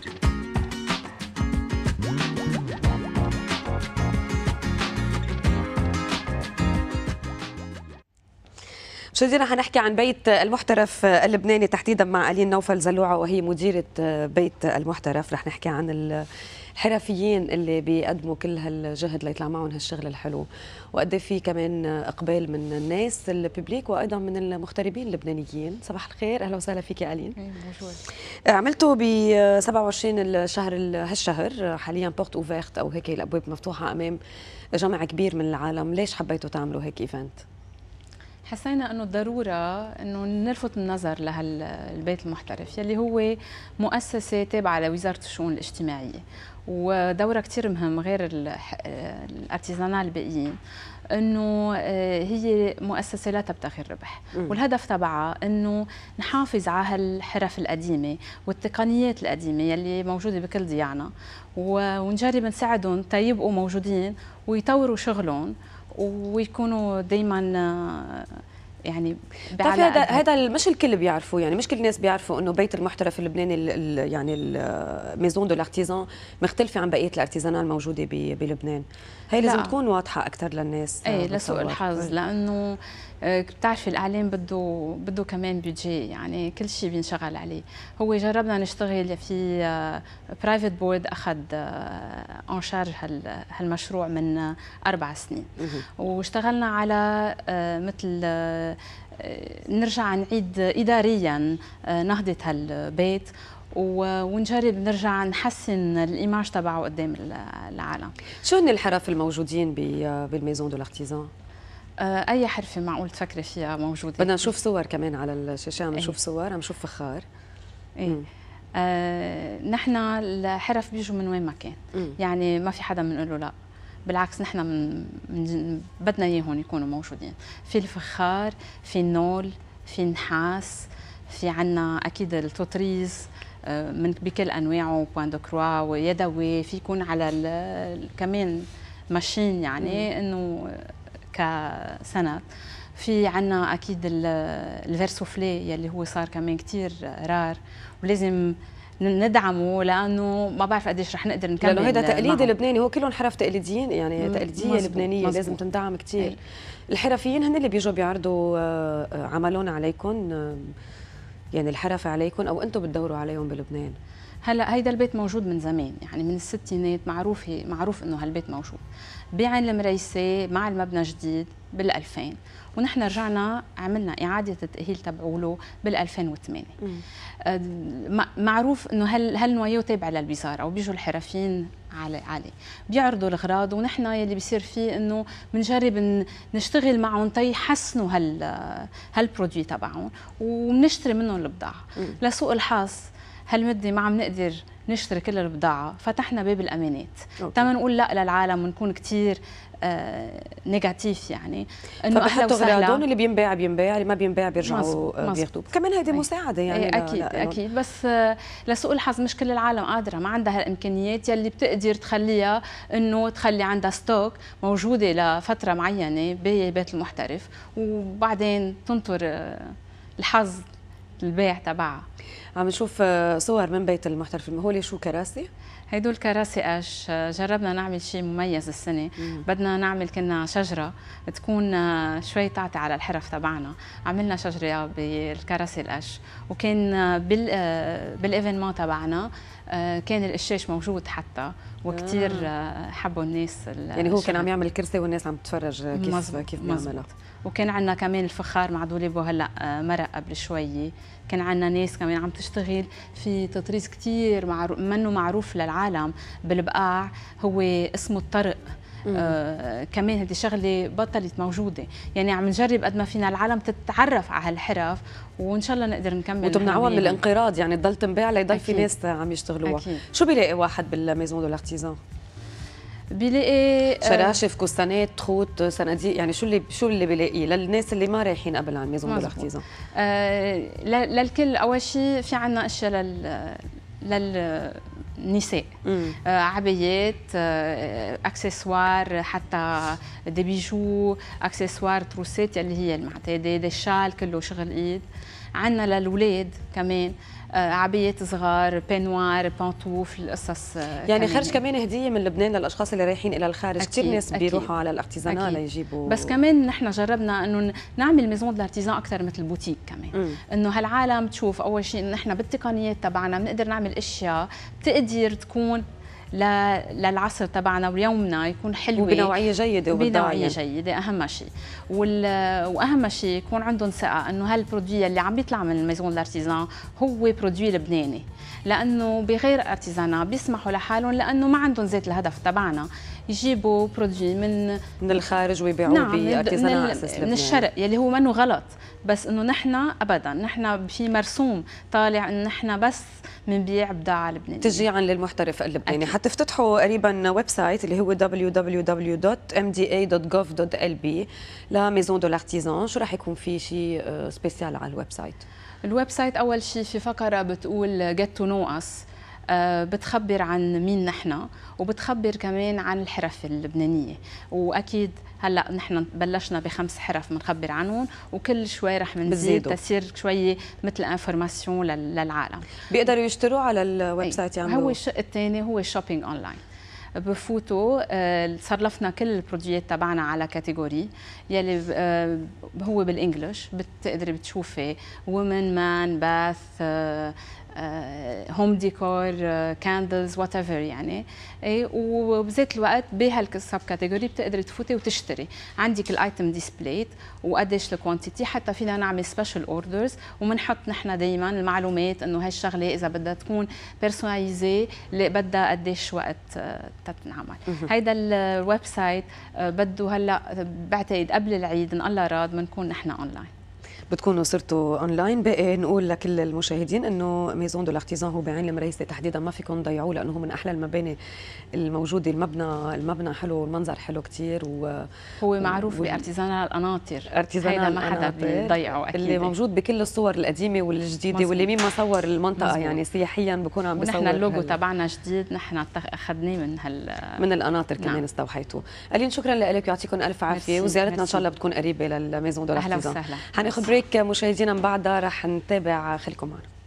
Thank you رح هنحكي عن بيت المحترف اللبناني تحديدا مع ألين نوفل زلوعة وهي مديرة بيت المحترف رح نحكي عن الحرفيين اللي بيقدموا كل هالجهد ليطلع معهم هالشغل الحلو وقد إيه في كمان اقبال من الناس الببليك وايضا من المغتربين اللبنانيين صباح الخير اهلا وسهلا فيك يا الين موجود عملته ب 27 الشهر هالشهر حاليا بورت اوفيرت او هيك الابواب مفتوحه امام جمع كبير من العالم ليش حبيتوا تعملوا هيك ايفنت حسينا انه ضروره انه نلفت النظر لهالبيت المحترف يلي هو مؤسسه تابعه لوزاره الشؤون الاجتماعيه ودورها كثير مهم غير الارتيزانال الباقيين انه آه، هي مؤسسه لا تبتغي الربح والهدف تبعها انه نحافظ على هالحرف القديمه والتقنيات القديمه يلي موجوده بكل ضياعنا ونجرب نساعدهم تيبقوا موجودين ويطوروا شغلهم ويكونوا دائما آه، يعني بتعرفي هذا هذا مش الكل بيعرفوه يعني مش كل الناس بيعرفوا انه بيت المحترف اللبناني الـ الـ يعني الميزون دو لارتيزان مختلفه عن بقيه الارتيزان الموجوده بلبنان هي لازم لا. تكون واضحه اكثر للناس ايه آه، لسوء الحظ طيب. لانه آه، بتعرفي الاعلام بده بده كمان بيجي يعني كل شيء بينشغل عليه هو جربنا نشتغل في برايفت آه، بورد اخذ اون شارج هالمشروع من اربع سنين واشتغلنا على مثل آه، نرجع نعيد اداريا آه، نهضه هالبيت ونجرب نرجع نحسن الايماج تبعه قدام العالم شو هن الحرف الموجودين بالميزون دو لارتيزان آه، اي حرفه معقول تفكري فيها موجوده بدنا نشوف صور كمان على الشاشه عم إيه. نشوف صور عم نشوف فخار ايه آه، نحن الحرف بيجوا من وين ما كان مم. يعني ما في حدا بنقول له لا بالعكس نحن من, بدنا اياهم يكونوا موجودين في الفخار في النول في النحاس في عنا اكيد التطريز آه، من بكل انواعه بوان دو كروا ويدوي في يكون على كمان ماشين يعني انه كسند في عنا اكيد الفيرسوفلي يلي هو صار كمان كتير رار ولازم ندعمه لانه ما بعرف قديش رح نقدر نكمل لانه هذا تقليدي لبناني هو كلهم حرف تقليديين يعني تقليديه مزبوط. لبنانيه مزبوط. لازم تندعم كثير إيه. الحرفيين هن اللي بيجوا بيعرضوا آه، عملهم عليكم يعني الحرف عليكم او انتم بتدوروا عليهم بلبنان هلا هيدا البيت موجود من زمان يعني من الستينات معروف معروف انه هالبيت موجود بعين المريسة مع المبنى الجديد بال2000 ونحن رجعنا عملنا إعادة التأهيل تبعوله بال2008 أه، معروف إنه هل هالنوايو تابع للوزارة وبيجوا الحرفيين عليه علي. بيعرضوا الأغراض ونحن يلي بيصير فيه إنه بنجرب نشتغل معهم تيحسنوا هال هالبرودوي تبعهم وبنشتري منهم البضاعة لسوء الحظ هالمده ما عم نقدر نشتري كل البضاعه فتحنا باب الامانات تما نقول لا للعالم ونكون كثير آه نيجاتيف يعني انه فبحطوا غراضهم اللي بينباع بينباع اللي ما بينباع بيرجعوا آه، بياخذوه كمان هيدي طيب. مساعده يعني ايه اكيد لا اكيد بس آه لسوء الحظ مش كل العالم قادره ما عندها هالامكانيات يلي بتقدر تخليها انه تخلي عندها ستوك موجوده لفتره معينه ببيت المحترف وبعدين تنطر آه، الحظ البيع تبعها عم نشوف آه، صور من بيت المحترفين المهولي شو كراسي هيدول كراسي قش آه، جربنا نعمل شيء مميز السنه مم. بدنا نعمل كنا شجره تكون آه، شوي تعطي على الحرف تبعنا عملنا شجره بالكراسي القش وكان بال بالايفينمون تبعنا كان القشاش موجود حتى وكثير حبوا الناس يعني هو كان عم يعمل الكرسي والناس عم تتفرج كيف مزبط. كيف بيعملها وكان عندنا كمان الفخار معدولي بو هلا مرق قبل شوي كان عندنا ناس كمان عم تشتغل في تطريز كثير معرو... منه معروف للعالم بالبقاع هو اسمه الطرق آه كمان هذه شغله بطلت موجوده يعني عم نجرب قد ما فينا العالم تتعرف على هالحرف وان شاء الله نقدر نكمل وتمنعوها من الانقراض يعني تضل تنباع ليضل في ناس عم يشتغلوها شو بيلاقي واحد بالميزون دو لارتيزان بيلاقي آه، شراشف كوستانات تخوت صناديق يعني شو اللي شو اللي بيلاقيه للناس اللي ما رايحين قبل على ميزون بالاختيزان آه للكل اول شيء في عندنا اشياء لل للنساء آه عبايات آه اكسسوار حتى دي بيجو اكسسوار تروسات اللي هي المعتاده دي شال كله شغل ايد عندنا للاولاد كمان آه، عبيات صغار بينوار بانتوف القصص يعني كمان. خرج كمان هديه من لبنان للاشخاص اللي رايحين الى الخارج كثير ناس بيروحوا على الارتيزان ليجيبوا بس كمان نحن جربنا انه نعمل ميزون دلارتيزان اكثر مثل بوتيك كمان انه هالعالم تشوف اول شيء نحن بالتقنيات تبعنا بنقدر نعمل اشياء بتقدر تكون للعصر تبعنا ويومنا يكون حلوة وبنوعيه جيده وبنوعيه جيده اهم شيء واهم شيء يكون عندهم ثقه انه هالبرودوي اللي عم بيطلع من الميزون لارتيزان هو برودوي لبناني لانه بغير ارتيزانا بيسمحوا لحالهم لانه ما عندهم ذات الهدف تبعنا يجيبوا برودوي من من الخارج ويبيعوه نعم بارتيزانا من, من, من الشرق يلي هو منه غلط بس انه نحن ابدا نحن في مرسوم طالع انه نحن بس بنبيع بضاعه لبنانيه تشجيعا للمحترف اللبناني أكيد. حتفتتحوا قريبا ويب سايت اللي هو www.mda.gov.lb لا ميزون دو لارتيزان شو راح يكون في شيء آه، سبيسيال على الويب سايت الويب سايت اول شيء في فقره بتقول جيت تو نو اس آه، بتخبر عن مين نحن وبتخبر كمان عن الحرف اللبنانيه واكيد هلا نحن بلشنا بخمس حرف بنخبر عنهم وكل شوي رح بنزيد تصير شوي مثل انفورماسيون للعالم بيقدروا يشتروا على الويب سايت يعني هو الشق الثاني هو شوبينج اونلاين بفوتوا آه، صرفنا كل البروديات تبعنا على كاتيجوري يلي آه، هو بالانجلش بتقدري بتشوفي وومن مان باث هوم ديكور كاندلز وات ايفر يعني إيه، وبذات الوقت بهالسب كاتيجوري بتقدري تفوتي وتشتري عندك الايتم ديسبليت وقديش الكوانتيتي حتى فينا نعمل سبيشال اوردرز وبنحط نحن دائما المعلومات انه هالشغله اذا بدها تكون بيرسوناليزي بدها قديش وقت آه، تتنعمل هيدا الويب سايت آه، بده هلا بعتقد قبل العيد ان الله راد بنكون نحن اونلاين بتكونوا صرتوا اونلاين باقي نقول لكل المشاهدين انه ميزون دو لارتيزان هو بعين المريسه تحديدا ما فيكم تضيعوه لانه هو من احلى المباني الموجوده المبنى المبنى حلو المنظر حلو كثير و هو معروف و... بارتيزانا القناطر ارتيزان ما حدا بيضيعه اكيد اللي موجود بكل الصور القديمه والجديده مزبوط. واللي مين ما صور المنطقه مزبوط. يعني سياحيا بكون عم بصور ونحن اللوجو تبعنا جديد نحن اخذناه من هال من القناطر نعم. كمان استوحيتوه قالين شكرا لك يعطيكم الف عافيه وزيارتنا ان شاء الله بتكون قريبه للميزون دو لارتيزان اهلا وسهلا حناخذ بريك بريك مشاهدينا من بعدها رح نتابع خليكم معنا